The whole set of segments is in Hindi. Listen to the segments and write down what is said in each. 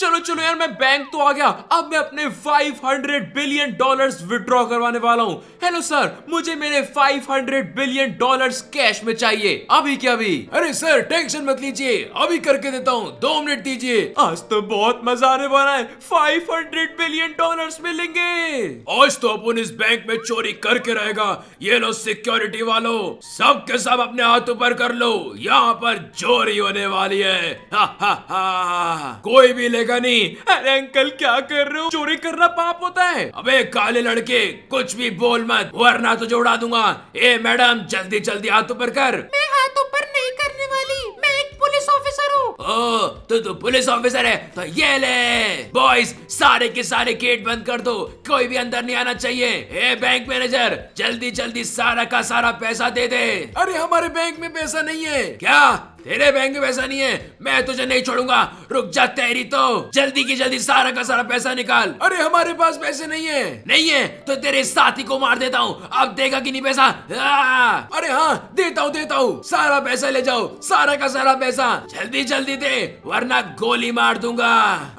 चलो चलो यार मैं बैंक तो आ गया अब मैं अपने 500 बिलियन डॉलर्स विड्रॉ करवाने वाला हूँ हेलो सर मुझे मेरे 500 बिलियन डॉलर्स कैश में चाहिए अभी क्या अभी अरे सर टेंशन मत लीजिए अभी करके देता हूँ दो मिनट दीजिए आज तो बहुत मजा आने वाला है 500 बिलियन डॉलर्स मिलेंगे आज तो अपन इस बैंक में चोरी करके रहेगा ये लो सिक्योरिटी वालो सब के सब अपने हाथ ऊपर कर लो यहाँ पर चोरी होने वाली है हा, हा, हा। कोई भी लेगा बचेगा नहीं अरे अंकल क्या कर रहे हो चोरी करना पाप होता है अबे काले लड़के कुछ भी बोल मत वरना तो जोड़ा दूंगा ए मैडम जल्दी जल्दी हाथ ऊपर कर मैं हाथ ऊपर नहीं करने वाली मैं एक पुलिस ऑफिसर हूँ ओ तो तू पुलिस ऑफिसर है तो ये ले बॉयज सारे के सारे गेट बंद कर दो कोई भी अंदर नहीं आना चाहिए ए बैंक मैनेजर जल्दी जल्दी सारा का सारा पैसा दे दे अरे हमारे बैंक में पैसा नहीं है क्या तेरे बैंक में पैसा नहीं है मैं तुझे नहीं छोड़ूंगा रुक जा तेरी तो जल्दी की जल्दी सारा का सारा पैसा निकाल अरे हमारे पास पैसे नहीं है नहीं है तो तेरे साथी को मार देता हूँ अब देगा कि नहीं पैसा अरे हाँ देता हूँ देता हूँ सारा पैसा ले जाओ सारा का सारा पैसा जल्दी जल्दी दे वरना गोली मार दूंगा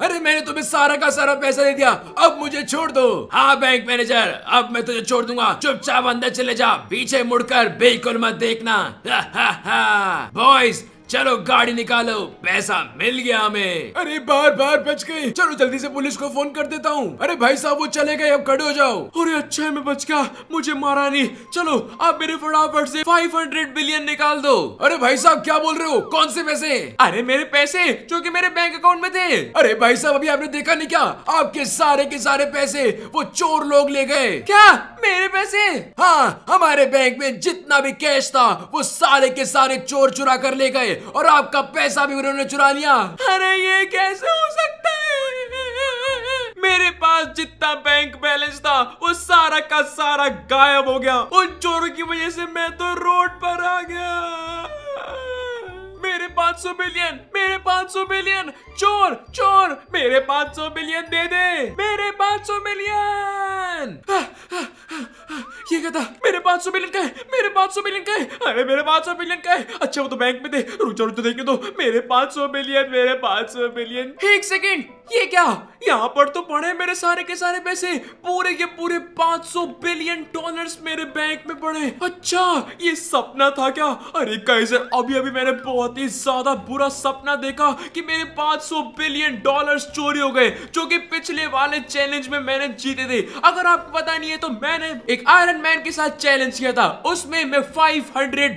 अरे मैंने तुम्हें सारा का सारा पैसा दे दिया अब मुझे छोड़ दो हाँ बैंक मैनेजर अब मैं तुझे छोड़ दूंगा चुपचाप अंदर चले जा पीछे मुड़कर बिल्कुल मत देखना बॉयज चलो गाड़ी निकालो पैसा मिल गया हमें अरे बार बार बच गई चलो जल्दी से पुलिस को फोन कर देता हूँ अरे भाई साहब वो चले गए अब खड़े हो जाओ अरे अच्छा है मैं बच गया मुझे मारा नहीं चलो आप मेरे फटाफट से 500 बिलियन निकाल दो अरे भाई साहब क्या बोल रहे हो कौन से पैसे अरे मेरे पैसे जो की मेरे बैंक अकाउंट में थे अरे भाई साहब अभी आपने देखा नहीं क्या आपके सारे के सारे पैसे वो चोर लोग ले गए क्या मेरे पैसे हाँ हमारे बैंक में जितना भी कैश था वो सारे के सारे चोर चुरा कर ले गए और आपका पैसा भी उन्होंने चुरा लिया अरे ये कैसे हो सकता है मेरे पास जितना बैंक बैलेंस था वो सारा का सारा गायब हो गया उन चोरों की वजह से मैं तो रोड पर आ गया मेरे 500 बिलियन मेरे 500 बिलियन चोर चोर मेरे 500 बिलियन दे दे मेरे 500 बिलियन ये क्या था मेरे पाँच सौ मिलियन का है मेरे पाँच सौ मिलियन का है अरे मेरे पाँच सौ मिलियन का है अच्छा वो तो बैंक में दे रुचा रुचो देखने दो मेरे पाँच सौ मिलियन मेरे पाँच सौ मिलियन एक सेकेंड ये क्या यहाँ पर तो पड़े मेरे सारे के सारे पैसे पूरे के पूरे 500 बिलियन डॉलर्स मेरे बैंक में पड़े अच्छा ये सपना था क्या अरे कैसे अभी अभी मैंने बहुत ही ज्यादा बुरा सपना देखा कि मेरे 500 बिलियन डॉलर्स चोरी हो गए जो कि पिछले वाले चैलेंज में मैंने जीते थे अगर आपको पता नहीं है तो मैंने एक आयरन मैन के साथ चैलेंज किया था उसमें मैं फाइव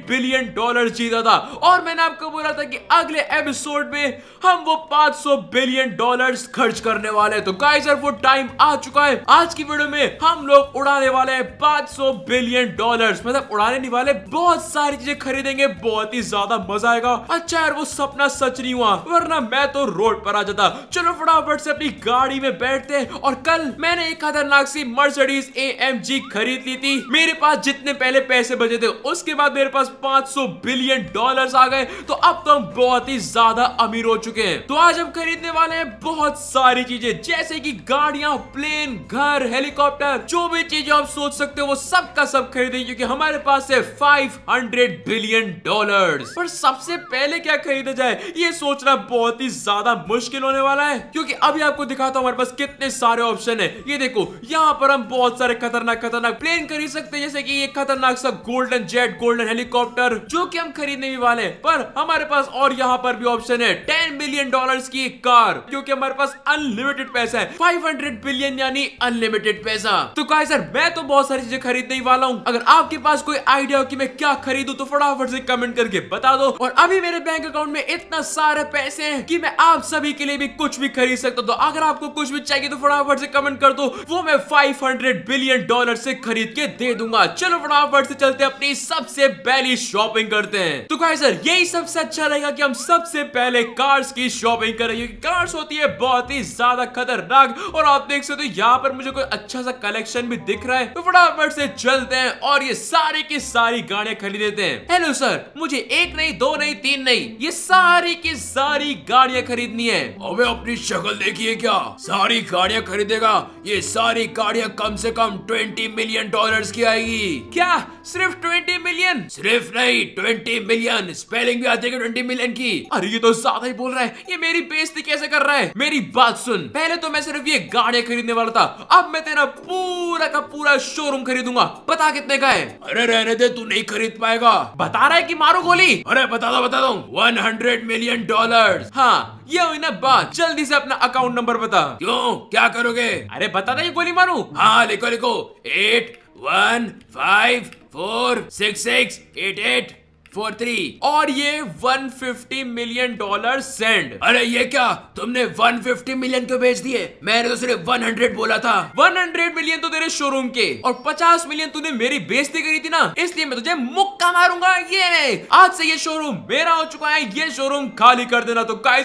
बिलियन डॉलर जीता था और मैंने आपको बोला था की अगले एपिसोड में हम वो पांच बिलियन डॉलर डॉलर्स खर्च करने वाले तो गाइजर वो टाइम आ चुका है आज की वीडियो में हम लोग उड़ाने वाले हैं 500 बिलियन डॉलर्स मतलब उड़ाने नहीं वाले बहुत सारी चीजें खरीदेंगे बहुत ही ज्यादा मजा आएगा अच्छा यार वो सपना सच नहीं हुआ वरना मैं तो रोड पर आ जाता चलो फटाफट से अपनी गाड़ी में बैठते हैं और कल मैंने एक खतरनाक सी मर्सडीज ए खरीद ली थी मेरे पास जितने पहले पैसे बचे थे उसके बाद मेरे पास पांच बिलियन डॉलर आ गए तो अब तो हम बहुत ही ज्यादा अमीर हो चुके हैं तो आज हम खरीदने वाले हैं बहुत बहुत सारी चीजें जैसे कि गाड़ियां प्लेन घर हेलीकॉप्टर जो भी चीजें आप सोच सकते हो वो सब का सब खरीदे क्योंकि हमारे पास है 500 बिलियन डॉलर्स पर सबसे पहले क्या खरीदा जाए ये सोचना बहुत ही ज्यादा मुश्किल होने वाला है क्योंकि अभी आपको दिखाता हूँ हमारे पास कितने सारे ऑप्शन है ये देखो यहाँ पर हम बहुत सारे खतरनाक खतरनाक प्लेन खरीद सकते हैं जैसे की ये खतरनाक सा गोल्डन जेट गोल्डन हेलीकॉप्टर जो की हम खरीदने वाले पर हमारे पास और यहाँ पर भी ऑप्शन है टेन मिलियन डॉलर की एक कार क्योंकि हमारे पास अनलिमिटेड पैसा है 500 बिलियन यानी अनलिमिटेड पैसा तो कहा सर मैं तो बहुत सारी चीजें खरीदने वाला हूँ अगर आपके पास कोई आइडिया हो कि मैं क्या खरीदू तो फटाफट से कमेंट करके बता दो और अभी मेरे बैंक अकाउंट में इतना सारे पैसे है की मैं आप सभी के लिए भी कुछ भी खरीद सकता हूँ तो अगर आपको कुछ भी चाहिए तो फटाफट से कमेंट कर दो वो मैं फाइव बिलियन डॉलर से खरीद के दे दूंगा चलो फटाफट से चलते अपनी सबसे पहली शॉपिंग करते हैं तो कहा सर यही सबसे अच्छा रहेगा कि हम सबसे पहले कार्स की शॉपिंग करें क्योंकि कार्स होती है बहुत ही ज्यादा खतरनाक और आप देख सकते हो यहाँ पर मुझे कोई अच्छा सा कलेक्शन भी दिख रहा है तो फटाफट से चलते हैं और ये सारी की सारी गाड़िया खरीद हैं हेलो सर मुझे एक नहीं दो नहीं तीन नहीं ये सारी की सारी गाड़ियां खरीदनी है अबे अपनी शक्ल देखिए क्या सारी गाड़िया खरीदेगा ये सारी गाड़िया कम से कम ट्वेंटी मिलियन डॉलर की आएगी क्या सिर्फ ट्वेंटी मिलियन सिर्फ नहीं ट्वेंटी मिलियन स्पेलिंग भी आती है ट्वेंटी मिलियन की अरे ये तो ज्यादा ही बोल रहा है ये मेरी बेस्ती कैसे कर रहा है मेरी मेरी बात सुन पहले तो मैं सिर्फ ये गाड़िया खरीदने वाला था अब मैं तेरा पूरा का पूरा शोरूम खरीदूंगा बता कितने का है अरे रहने दे तू नहीं खरीद पाएगा बता रहा है कि मारो गोली अरे बता दो बता दो वन हंड्रेड मिलियन डॉलर हाँ ये हुई ना बात जल्दी से अपना अकाउंट नंबर बता क्यों क्या करोगे अरे बता दे गोली मारू हाँ लिखो लिखो eight one five four six six eight eight four three और ये 150 मिलियन डॉलर सेंड अरे ये क्या तुमने 150 मिलियन क्यों भेज दिए मैंने तो सिर्फ 100 बोला था 100 मिलियन तो तेरे शोरूम के और 50 मिलियन तूने मेरी बेइज्जती करी थी ना इसलिए मैं तुझे मुक्का मारूंगा ये आज से ये शोरूम मेरा हो चुका है ये शोरूम खाली कर देना तो का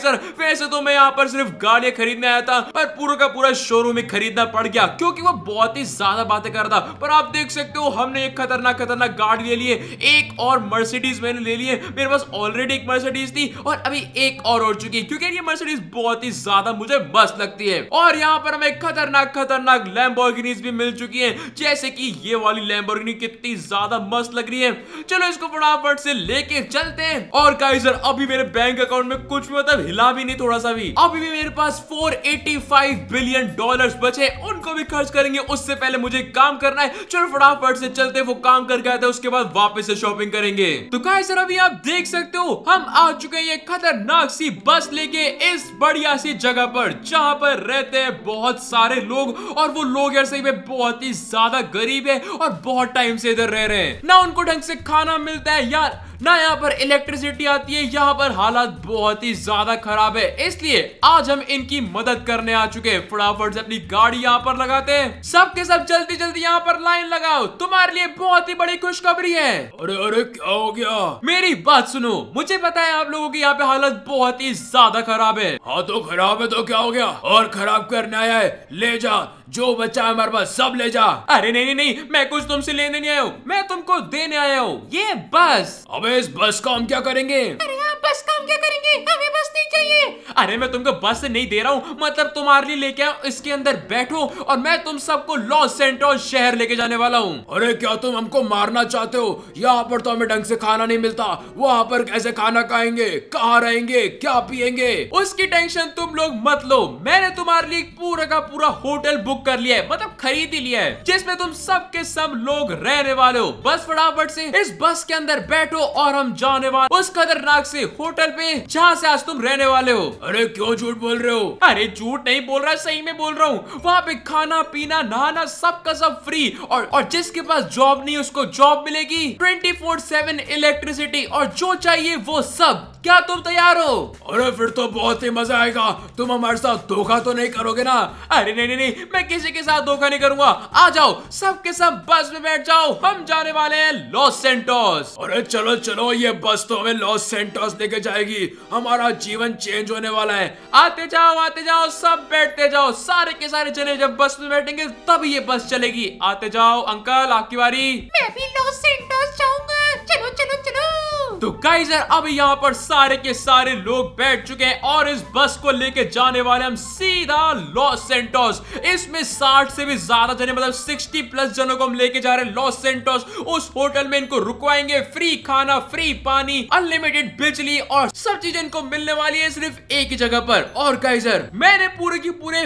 वैसे तो मैं यहाँ पर सिर्फ गाड़ियां खरीदने आया था पर पूरा का पूरा शोरूम ही खरीदना पड़ गया क्योंकि वो बहुत ही ज्यादा बातें कर रहा पर आप देख सकते हो हमने एक खतरनाक खतरनाक गाड़ी ले लिए एक और मर्सिडीज मैंने ले लिए मेरे पास ऑलरेडी एक मर्सिडीज थी और अभी एक और उड़ चुकी क्योंकि ये मर्सिडीज बहुत ही ज्यादा मुझे मस्त लगती है और यहाँ पर हमें खतरनाक खतरनाक लैम्बोर्गिनीज भी मिल चुकी है जैसे की ये वाली लैम्बोर्गिनी कितनी ज्यादा मस्त लग रही है चलो इसको फटाफट से लेके चलते हैं और काइजर अभी मेरे बैंक अकाउंट में कुछ मतलब हिला भी नहीं थोड़ा सा भी अभी भी मेरे पास 485 बिलियन डॉलर्स बचे उनको भी खर्च करेंगे उससे पहले मुझे काम करना है चलो फटाफट से चलते वो काम करके आते हैं उसके बाद वापस से शॉपिंग करेंगे तो गाइस अभी आप देख सकते हो हम आ चुके हैं ये खतरनाक सी बस लेके इस बढ़िया सी जगह पर जहाँ पर रहते हैं बहुत सारे लोग और वो लोग यार सही में बहुत ही ज्यादा गरीब है और बहुत टाइम से इधर रह रहे हैं ना उनको ढंग से खाना मिलता है यार ना यहाँ पर इलेक्ट्रिसिटी आती है यहाँ पर हालात बहुत ही ज्यादा खराब है इसलिए आज हम इनकी मदद करने आ चुके हैं फटाफट से अपनी गाड़ी यहाँ पर लगाते हैं सबके सब जल्दी जल्दी यहाँ पर लाइन लगाओ तुम्हारे लिए बहुत ही बड़ी खुशखबरी है अरे अरे क्या हो गया मेरी बात सुनो मुझे पता है आप लोगों की यहाँ पे हालत बहुत ही ज्यादा खराब है हाँ तो खराब है तो क्या हो गया और खराब करने आया है ले जा जो बच्चा हमारे पास सब ले जा अरे नहीं नहीं नहीं मैं कुछ तुमसे लेने नहीं आया हूँ मैं तुमको देने आया हूँ ये बस अब इस बस का हम क्या करेंगे अरे आप हाँ, बस का हम क्या करेंगे हमें बस नहीं चाहिए अरे मैं तुमको बस नहीं दे रहा हूँ मतलब तुम्हारे लिए लेके आओ इसके अंदर बैठो और मैं तुम सबको लॉस सेंटोस शहर लेके जाने वाला हूँ अरे क्या तुम हमको मारना चाहते हो यहाँ पर तो हमें ढंग से खाना नहीं मिलता वहाँ पर कैसे खाना खाएंगे कहाँ रहेंगे क्या पियेंगे उसकी टेंशन तुम लोग मत लो मैंने तुम्हारे लिए पूरा का पूरा होटल बुक बुक कर लिया है मतलब खरीद ही लिया है जिसमें तुम सब के सब लोग रहने वाले हो बस फटाफट से इस बस के अंदर बैठो और हम जाने वाले उस खतरनाक से होटल पे जहाँ से आज तुम रहने वाले हो अरे क्यों झूठ बोल रहे हो अरे झूठ नहीं बोल रहा सही में बोल रहा हूँ वहाँ पे खाना पीना नहाना सब का सब फ्री और और जिसके पास जॉब नहीं उसको जॉब मिलेगी ट्वेंटी फोर सेवन इलेक्ट्रिसिटी और जो चाहिए वो सब क्या तुम तैयार हो अरे फिर तो बहुत ही मजा आएगा तुम हमारे साथ धोखा तो नहीं करोगे ना अरे नहीं नहीं नहीं मैं किसी के साथ धोखा नहीं करूंगा आ जाओ सबके सब बस में बैठ जाओ हम जाने वाले हैं लॉस सेंटोस अरे चलो चलो ये बस तो हमें लॉस सेंटोस लेके जाएगी हमारा जीवन चेंज होने वाला है आते जाओ आते जाओ सब बैठते जाओ सारे के सारे चले जब बस में बैठेंगे तब ये बस चलेगी आते जाओ अंकल आपकी बारी मैं भी लॉस सेंटोस जाऊंगा चलो चलो, चलो तो गाइज अभी यहाँ पर सारे के सारे लोग बैठ चुके हैं और इस बस को लेके जाने वाले हम सीधा लॉस सेंटोस इसमें साठ से भी ज्यादा जने मतलब सिक्सटी प्लस जनों को हम लेके जा रहे हैं लॉस सेंटोस उस होटल में इनको रुकवाएंगे फ्री खाना फ्री पानी अनलिमिटेड बिजली और सब चीज इनको मिलने वाली है सिर्फ एक ही जगह पर और गाइजर मैंने पूरे की पूरे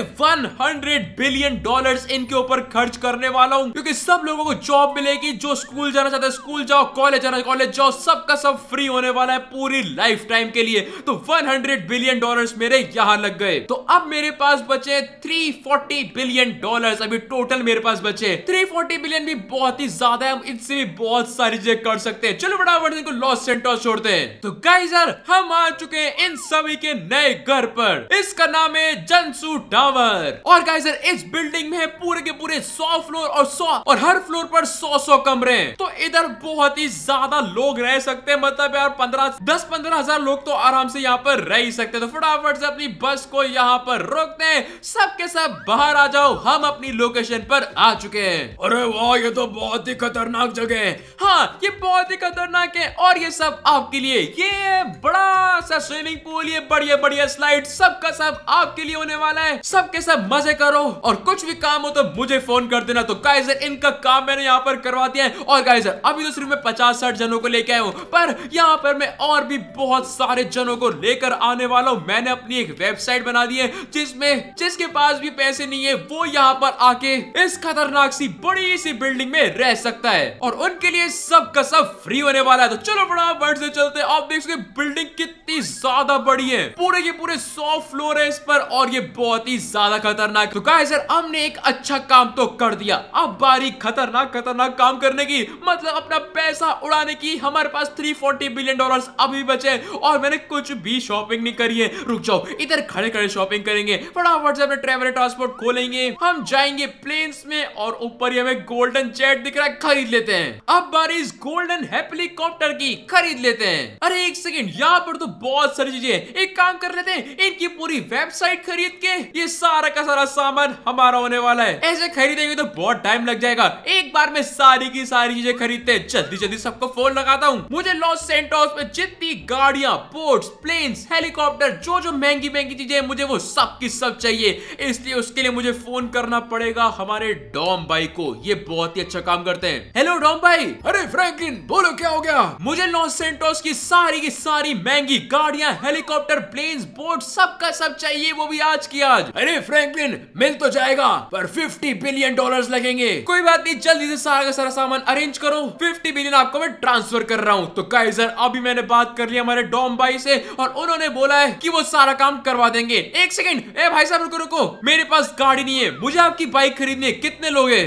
हंड्रेड बिलियन डॉलर इनके ऊपर खर्च करने वाला हूँ क्योंकि सब लोगों को जॉब मिलेगी जो स्कूल जाना चाहता है स्कूल जाओ कॉलेज जाना कॉलेज जाओ सबका सब फ्री होने वाला है पूरी लाइफ टाइम के लिए तो 100 बिलियन डॉलर्स मेरे यहां लग गए तो अब मेरे पास बचे 340 बिलियन डॉलर्स अभी टोटल मेरे पास बचे 340 बिलियन भी बहुत ही ज्यादा है इससे भी बहुत सारी चीजें कर सकते हैं चलो फटाफट इनको लॉस सेंटर छोड़ते हैं तो गाइस यार हम आ चुके हैं इन सभी के नए घर पर इसका नाम है जनसू टावर और गाइस यार इस बिल्डिंग में पूरे के पूरे सौ फ्लोर और सौ और हर फ्लोर पर सौ सौ कमरे तो इधर बहुत ही ज्यादा लोग रह सकते हैं करता है यार पंद्रह दस पंद्रह हजार लोग तो आराम से यहाँ पर रह ही सकते तो फटाफट से अपनी बस को यहाँ पर रोकते हैं सबके सब बाहर आ जाओ हम अपनी लोकेशन पर आ चुके हैं अरे वाह ये तो बहुत ही खतरनाक जगह है हाँ ये बहुत ही खतरनाक है और ये सब आपके लिए ये बड़ा सा स्विमिंग पूल ये बढ़िया बढ़िया स्लाइड सबका सब आपके लिए होने वाला है सबके सब मजे करो और कुछ भी काम हो तो मुझे फोन कर देना तो गाइजर इनका काम मैंने यहाँ पर करवा दिया है और गाइजर अभी तो सिर्फ मैं पचास साठ जनों को लेके आया हूँ पर यहाँ पर मैं और भी बहुत सारे जनों को लेकर आने वाला हूँ मैंने अपनी एक वेबसाइट बना दी है जिसमें जिसके पास भी पैसे नहीं है वो यहाँ पर आके इस खतरनाक सी बड़ी सी बिल्डिंग में रह सकता है और उनके लिए सब का सब फ्री होने वाला है तो चलो बर्ड से चलते हैं आप देख सकते बिल्डिंग कितनी ज्यादा बड़ी है पूरे के पूरे सौ फ्लोर है इस पर और ये बहुत ही ज्यादा खतरनाक तो सर हमने एक अच्छा काम तो कर दिया अब बारी खतरनाक खतरनाक काम करने की मतलब अपना पैसा उड़ाने की हमारे पास थ्री फोर 40 बिलियन डॉलर अभी बचे और मैंने कुछ भी शॉपिंग नहीं करी है रुक जाओ इधर खड़े खड़े शॉपिंग करेंगे फटाफट से अपने ट्रेवल ट्रांसपोर्ट खोलेंगे हम जाएंगे प्लेन्स में और ऊपर ही हमें गोल्डन चैट दिख रहा है खरीद लेते हैं अब बारी इस गोल्डन हेलीकॉप्टर की खरीद लेते हैं अरे एक सेकेंड यहाँ पर तो बहुत सारी चीजें एक काम कर लेते हैं इनकी पूरी वेबसाइट खरीद के ये सारा का सारा सामान हमारा होने वाला है ऐसे खरीदेंगे तो बहुत टाइम लग जाएगा एक बार में सारी की सारी चीजें खरीदते हैं जल्दी जल्दी सबको फोन लगाता हूँ मुझे लॉस सेंटोस में जितनी गाड़ियां बोट्स प्लेन्स हेलीकॉप्टर जो जो महंगी महंगी चीजें मुझे वो सब की सब चाहिए इसलिए उसके लिए मुझे फोन करना पड़ेगा हमारे डॉम भाई को ये बहुत ही अच्छा काम करते हैं हेलो डॉम भाई अरे फ्रैंकलिन बोलो क्या हो गया मुझे लॉस सेंटोस की सारी की सारी महंगी गाड़ियां हेलीकॉप्टर प्लेन बोट सब का सब चाहिए वो भी आज की आज अरे फ्रैंकलिन मिल तो जाएगा पर फिफ्टी बिलियन डॉलर लगेंगे कोई बात नहीं जल्दी से सारा का सारा सामान अरेंज करो फिफ्टी बिलियन आपको मैं ट्रांसफर कर रहा हूँ तो एडवाइजर अभी मैंने बात कर लिया हमारे डॉम भाई से और उन्होंने बोला है कि वो सारा काम करवा देंगे एक सेकेंड ए भाई साहब रुको रुको मेरे पास गाड़ी नहीं है मुझे आपकी बाइक खरीदनी है कितने लोग है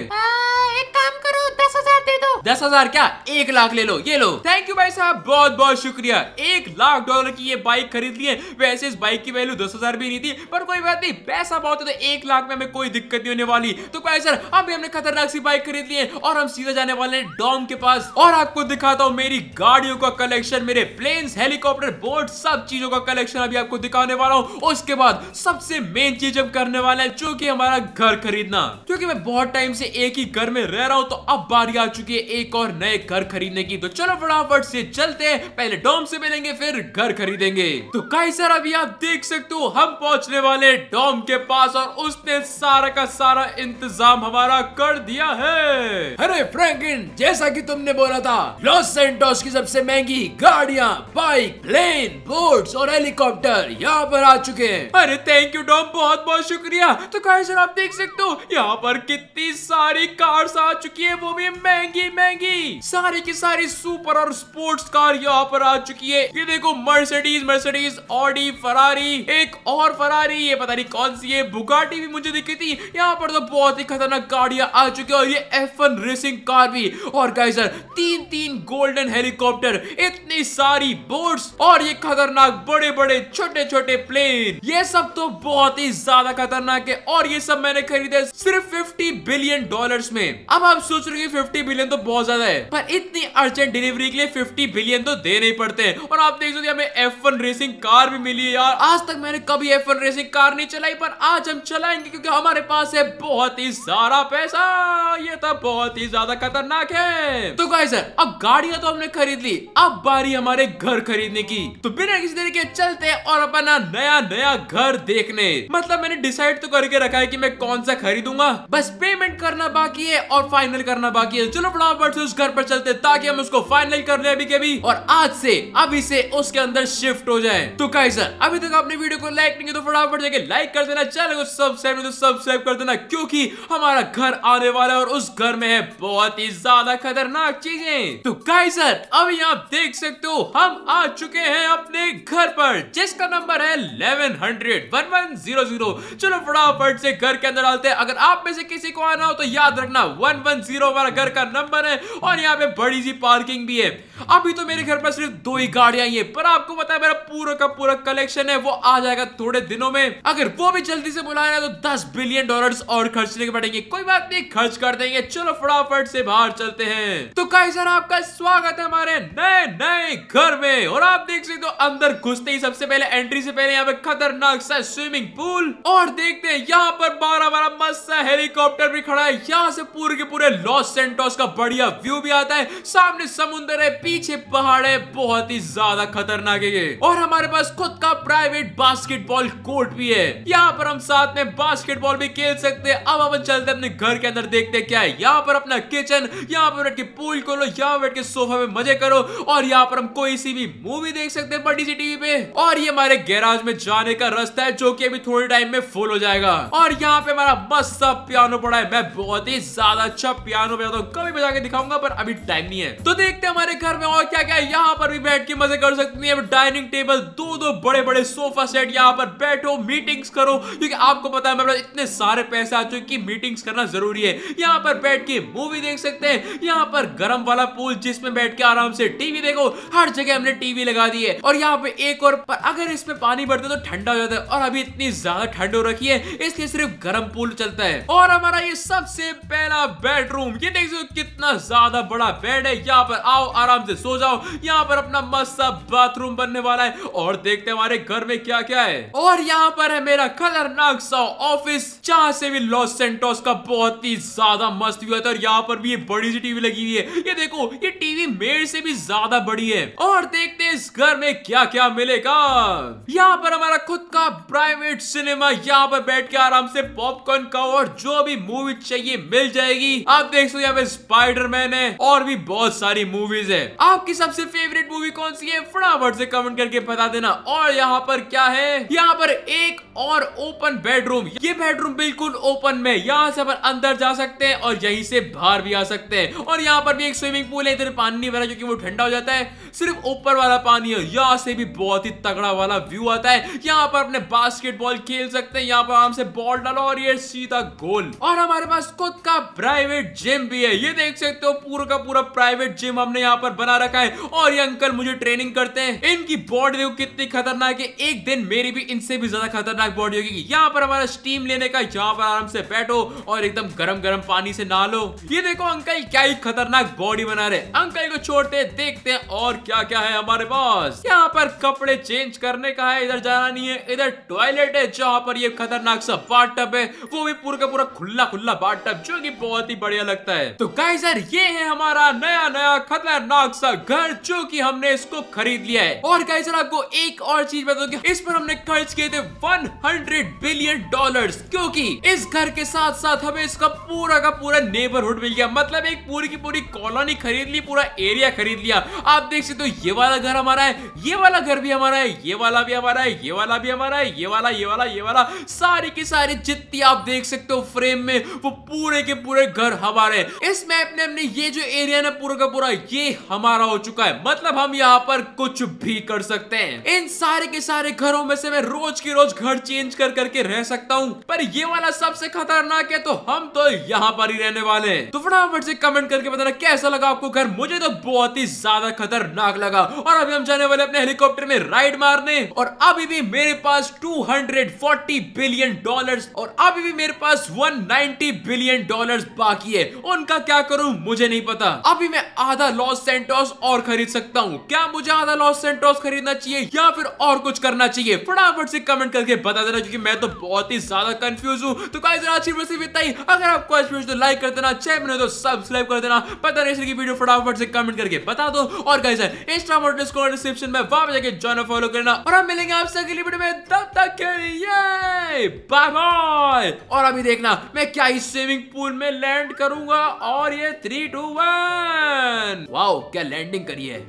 एक काम करो दस हजार दे दो दस हजार क्या एक लाख ले लो ये लो थैंक यू भाई साहब बहुत बहुत शुक्रिया एक लाख डॉलर की ये बाइक खरीद है वैसे इस बाइक की वैल्यू दस हजार भी नहीं थी पर कोई बात नहीं पैसा बहुत है तो एक लाख में हमें कोई दिक्कत नहीं होने वाली तो भाई सर अभी हमने खतरनाक सी बाइक खरीद ली है और हम सीधे जाने वाले हैं डॉम के पास और आपको दिखाता हूँ मेरी गाड़ियों का कलेक्शन मेरे प्लेन हेलीकॉप्टर बोट सब चीजों का कलेक्शन अभी आपको दिखाने वाला हूँ उसके बाद सबसे मेन चीज हम करने वाले हैं जो की हमारा घर खरीदना क्योंकि मैं बहुत टाइम से एक ही घर में रह रहा हूं तो अब बारी आ चुकी है एक और नए घर खरीदने की तो चलो फटाफट से चलते हैं पहले डॉम से मिलेंगे फिर घर खरीदेंगे तो कई सर अभी आप देख सकते हो हम पहुंचने वाले डॉम के पास और उसने सारा का सारा इंतजाम हमारा कर दिया है अरे फ्रेंकिन जैसा की तुमने बोला था लॉस सेंटोस की सबसे महंगी गाड़िया बाइक प्लेन बोट और हेलीकॉप्टर यहाँ पर आ चुके हैं अरे थैंक यू डॉम बहुत बहुत शुक्रिया तो कई सर आप देख सकते हो यहाँ पर कितनी सारी कार्स आ चुकी है वो भी महंगी महंगी सारी की सारी सुपर और स्पोर्ट्स कार यहाँ पर आ चुकी है ये देखो मर्सिडीज मर्सिडीज ऑडी फरारी एक और फरारी ये पता नहीं कौन सी है बुगाटी भी मुझे दिखी थी यहाँ पर तो बहुत ही खतरनाक गाड़िया आ चुकी है और ये एफ रेसिंग कार भी और गाइजर तीन तीन गोल्डन हेलीकॉप्टर इतनी सारी बोट्स और ये खतरनाक बड़े बड़े छोटे छोटे प्लेन ये सब तो बहुत ही ज्यादा खतरनाक है और ये सब मैंने खरीदे सिर्फ 50 बिलियन डॉलर्स में अब आप सोच रहे हो फिफ्टी बिलियन तो बहुत ज्यादा है पर इतनी अर्जेंट डिलीवरी के लिए फिफ्टी बिलियन तो दे नहीं पड़ते और आप देख सकते हमें एफ रेसिंग कार भी मिली है यार आज तक मैंने कभी एफ रेसिंग कार नहीं चलाई पर आज हम चलाएंगे क्योंकि हमारे पास है बहुत ही सारा पैसा ये तो बहुत ही ज्यादा खतरनाक है तो गाय सर अब गाड़ियां तो हमने खरीद ली अब बारी हमारे घर खरीदने की तो बिना किसी तरीके चलते और अपना नया नया घर देखने मतलब मैंने डिसाइड तो करके रखा है की मैं कौन सा खरीदूंगा बस पेमेंट करना बाकी है और और फाइनल करना बाकी है चलो फटाफट से उस घर पर चलते ताकि हम उसको फाइनल कर ले अभी के भी और आज से अभी से उसके अंदर शिफ्ट हो जाए तो कहीं सर अभी तक आपने वीडियो को लाइक नहीं तो फटाफट जाके लाइक कर देना चैनल को सब्सक्राइब तो सब्सक्राइब कर देना क्योंकि हमारा घर आने वाला है और उस घर में है बहुत ही ज्यादा खतरनाक चीजें तो कहीं सर अभी आप देख सकते हो हम आ चुके हैं अपने घर पर जिसका नंबर है eleven hundred one one zero zero चलो फटाफट से घर के अंदर डालते हैं अगर आप में से किसी को आना हो तो याद रखना 110 वन हमारा घर का नंबर है और यहाँ पे बड़ी सी पार्किंग भी है अभी तो मेरे घर पर सिर्फ दो ही गाड़ियां है पर आपको पता है मेरा पूरा का पूरा कलेक्शन है वो आ जाएगा थोड़े दिनों में अगर वो भी जल्दी से बुलाया तो दस बिलियन डॉलर और खर्चने के पड़ेंगे कोई बात नहीं खर्च कर देंगे चलो फटाफट से बाहर चलते हैं तो कई सर आपका स्वागत है हमारे नए नए घर में और आप देख सकते हो अंदर घुसते ही सबसे पहले एंट्री से पहले यहाँ पे खतरनाक सा स्विमिंग पूल और देखते हैं यहाँ पर बारह बारह मस्त सा हेलीकॉप्टर भी खड़ा है यहाँ से पूरी पूरे के पूरे लॉस सेंटोस का बढ़िया व्यू भी आता है सामने समुद्र है पीछे पहाड़ है बहुत ही ज्यादा खतरनाक है ये और हमारे पास खुद का प्राइवेट बास्केटबॉल कोर्ट भी है यहाँ पर हम साथ में बास्केटबॉल भी खेल सकते हैं अब अपन चलते अपने घर के अंदर देखते क्या है यहाँ पर अपना किचन यहाँ पर बैठ के पूल खोलो यहाँ बैठ के सोफा में मजे करो और यहाँ पर हम कोई सी भी मूवी देख सकते हैं बड़ी सी टीवी पे और ये हमारे गैराज में जाने का रास्ता है जो की अभी थोड़े टाइम में फुल हो जाएगा और यहाँ पे हमारा मस्त पियानो पड़ा है मैं बहुत ही ज्यादा बाद अच्छा पियानो बजाता हूँ कभी बजा के दिखाऊंगा पर अभी टाइम नहीं है तो देखते हमारे घर में और क्या क्या यहाँ पर भी बैठ के मजे कर सकते हैं डाइनिंग टेबल दो दो बड़े बड़े सोफा सेट यहाँ पर बैठो मीटिंग्स करो क्योंकि आपको पता है मेरे इतने सारे पैसे आ चुके की मीटिंग्स करना जरूरी है यहाँ पर बैठ के मूवी देख सकते हैं यहाँ पर गर्म वाला पूल जिसमें बैठ के आराम से टीवी देखो हर जगह हमने टीवी लगा दी है और यहाँ पे एक और पर अगर इसमें पानी भरते तो ठंडा हो जाता है और अभी इतनी ज्यादा ठंड हो रखी है इसलिए सिर्फ गर्म पूल चलता है और हमारा ये सबसे पहला बेडरूम ये देख सकते हो कितना ज्यादा बड़ा बेड है यहाँ पर आओ आराम से सो जाओ यहाँ पर अपना मस्त सा बाथरूम बनने वाला है और देखते हमारे घर में क्या क्या है और यहाँ पर है मेरा खतरनाक सा ऑफिस जहाँ से भी लॉस सेंटोस का बहुत ही ज्यादा मस्त व्यू है और यहाँ पर भी ये बड़ी सी टीवी लगी हुई है ये देखो ये टीवी मेरे से भी ज्यादा बड़ी है और देखते हैं इस घर में क्या क्या मिलेगा यहाँ पर हमारा खुद का प्राइवेट सिनेमा यहाँ पर बैठ के आराम से पॉपकॉर्न का और जो भी मूवी चाहिए मिल जाएगी जाएगी आप देख सकते हैं पे स्पाइडरमैन है और भी बहुत सारी मूवीज है आपकी सबसे फेवरेट मूवी कौन सी है फटाफट से कमेंट करके बता देना और यहाँ पर क्या है यहाँ पर एक और ओपन बेडरूम ये बेडरूम बिल्कुल ओपन में यहाँ से अपन अंदर जा सकते हैं और यही से बाहर भी आ सकते हैं और यहाँ पर भी एक स्विमिंग पूल है इधर पानी नहीं भरा क्योंकि वो ठंडा हो जाता है सिर्फ ऊपर वाला पानी है यहाँ से भी बहुत ही तगड़ा वाला व्यू आता है यहाँ पर अपने बास्केटबॉल खेल सकते हैं यहाँ पर आराम से बॉल डालो और ये सीधा गोल और हमारे पास खुद का प्राइवेट जिम भी है ये देख सकते हो पूरा का पूरा प्राइवेट जिम हमने यहाँ पर बना रखा है और ये अंकल मुझे ट्रेनिंग करते हैं इनकी बॉडी देखो कितनी खतरनाक है एक दिन मेरी भी इनसे भी ज्यादा खतरनाक बॉडी होगी यहाँ पर हमारा स्टीम लेने का यहाँ पर आराम से बैठो और एकदम गरम गरम पानी से नहा लो ये देखो अंकल क्या ही खतरनाक बॉडी बना रहे अंकल को छोड़ते देखते हैं और क्या क्या है हमारे पास यहाँ पर कपड़े चेंज करने का है इधर जाना नहीं है इधर टॉयलेट है जहाँ पर ये खतरनाक सा बाट है वो भी पूरा का पूरा खुला खुला बाट जो की बहुत ही बढ़िया लगता है तो गाइजर ये है हमारा नया नया खतरनाक सा घर जो कि हमने इसको खरीद लिया है और गाइजर आपको एक और चीज बता दो इस पर हमने खर्च किए थे 100 बिलियन डॉलर्स क्योंकि इस घर के साथ साथ हमें इसका पूरा का पूरा नेबरहुड मिल गया मतलब एक पूरी की पूरी कॉलोनी खरीद ली पूरा एरिया खरीद लिया आप देख सकते हो ये वाला घर हमारा है ये वाला घर भी हमारा है ये वाला भी हमारा है ये वाला भी हमारा है ये वाला ये वाला ये वाला सारी की सारी जितनी आप देख सकते हो फ्रेम में वो पूरे के पूरे घर हमारे इस मैप ने हमने ये जो एरिया ना पूरा का पूरा ये हमारा हो चुका है मतलब हम यहाँ पर कुछ भी कर सकते हैं इन सारे के सारे घरों में से मैं रोज की रोज घर चेंज कर करके रह सकता हूँ पर ये वाला सबसे खतरनाक है तो हम तो यहाँ पर ही रहने वाले हैं तो फटाफट से कमेंट करके बताना कैसा लगा आपको घर मुझे तो बहुत ही ज्यादा खतरनाक लगा और अभी हम जाने वाले अपने हेलीकॉप्टर में राइड मारने और अभी भी मेरे पास 240 बिलियन डॉलर्स और अभी भी मेरे पास 190 बिलियन डॉलर्स बाकी है उनका क्या करूं मुझे नहीं पता अभी मैं आधा लॉस सेंटोस और खरीद सकता हूं क्या मुझे आधा लॉस सेंटोस खरीदना चाहिए या फिर और कुछ करना चाहिए फटाफट से कमेंट करके बता देना क्योंकि मैं तो बहुत ही ज्यादा कंफ्यूज हूँ तो अगर आपको तो लाइक कर देना छह महीने तो सब्सक्राइब कर देना पता नहीं की वीडियो फटाफट से कमेंट करके बता दो और गाइस इंस्टाग्राम डिस्क्रिप्शन में वहां जाके ज्वाइन फॉलो करना और हम मिलेंगे आपसे अगली वीडियो में तब तक के लिए बाय बाय और अभी देखना मैं क्या ही स्विमिंग पूल में लैंड करूंगा और ये थ्री टू वन वाओ क्या लैंडिंग करी है